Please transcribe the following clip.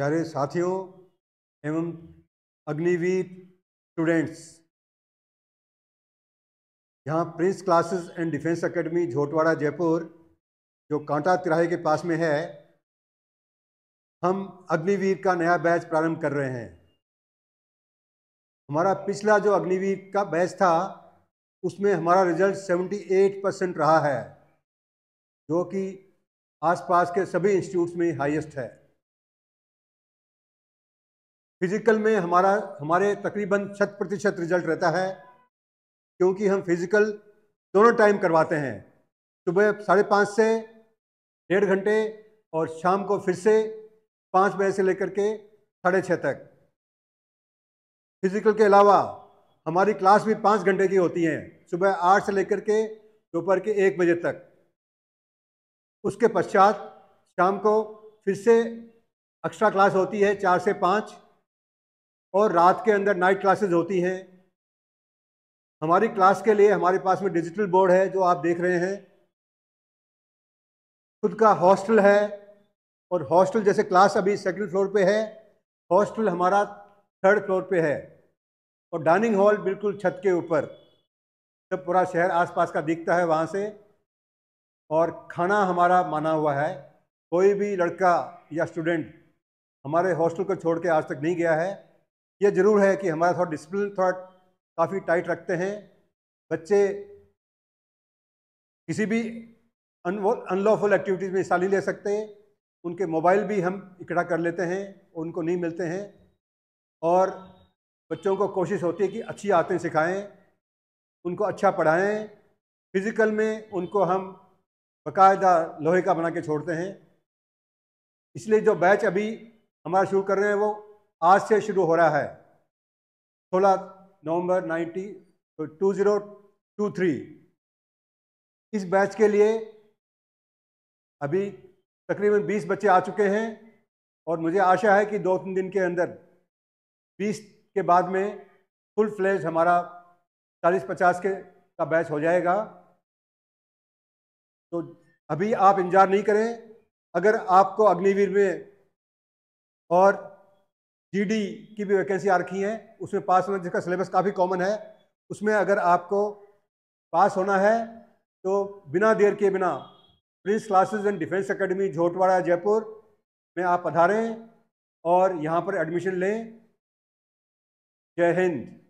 प्यारे साथियों एवं अग्निवीर स्टूडेंट्स यहाँ Prince Classes and Defence Academy Jhotwara Jaipur जो कांटा तिराहे के पास में है हम अग्निवीर का नया बैच प्रारंभ कर रहे हैं हमारा पिछला जो अग्निवीर का बैच था उसमें हमारा रिजल्ट 78 परसेंट रहा है जो कि आसपास के सभी इंस्टीट्यूट्स में हाईएस्ट है फिज़िकल में हमारा हमारे तकरीबन शत प्रतिशत रिजल्ट रहता है क्योंकि हम फिज़िकल दोनों टाइम करवाते हैं सुबह साढ़े पाँच से डेढ़ घंटे और शाम को फिर से पाँच बजे से लेकर के साढ़े छः तक फिज़िकल के अलावा हमारी क्लास भी पाँच घंटे की होती हैं सुबह आठ से लेकर के दोपहर के एक बजे तक उसके पश्चात शाम को फिर से एक्स्ट्रा क्लास होती है चार से पाँच और रात के अंदर नाइट क्लासेस होती हैं हमारी क्लास के लिए हमारे पास में डिजिटल बोर्ड है जो आप देख रहे हैं खुद का हॉस्टल है और हॉस्टल जैसे क्लास अभी सेकंड फ्लोर पे है हॉस्टल हमारा थर्ड फ्लोर पे है और डाइनिंग हॉल बिल्कुल छत के ऊपर जब पूरा शहर आसपास का दिखता है वहाँ से और खाना हमारा माना हुआ है कोई भी लड़का या स्टूडेंट हमारे हॉस्टल को छोड़ के आज तक नहीं गया है ये ज़रूर है कि हमारा थोड़ा डिसिप्लिन थोड़ा काफ़ी टाइट रखते हैं बच्चे किसी भी अनलॉफुल एक्टिविटीज़ में हिस्सा नहीं ले सकते उनके मोबाइल भी हम इकट्ठा कर लेते हैं उनको नहीं मिलते हैं और बच्चों को कोशिश होती है कि अच्छी आते सिखाएं उनको अच्छा पढ़ाएं फिज़िकल में उनको हम बाकायदा लोहे का बना के छोड़ते हैं इसलिए जो बैच अभी हमारा शुरू कर रहे हैं वो आज से शुरू हो रहा है 16 नवंबर 90 2023 तो इस बैच के लिए अभी तकरीबन 20 बच्चे आ चुके हैं और मुझे आशा है कि दो तीन दिन के अंदर 20 के बाद में फुल फ्लेज हमारा 40-50 के का बैच हो जाएगा तो अभी आप इंतजार नहीं करें अगर आपको अग्निवीर में और जीडी की भी वैकेंसी आ रखी है उसमें पास होना जिसका सिलेबस काफ़ी कॉमन है उसमें अगर आपको पास होना है तो बिना देर के बिना Prince Classes and Defence Academy Jhotwara Jaipur में आप पधारें और यहाँ पर एडमिशन लें जय हिंद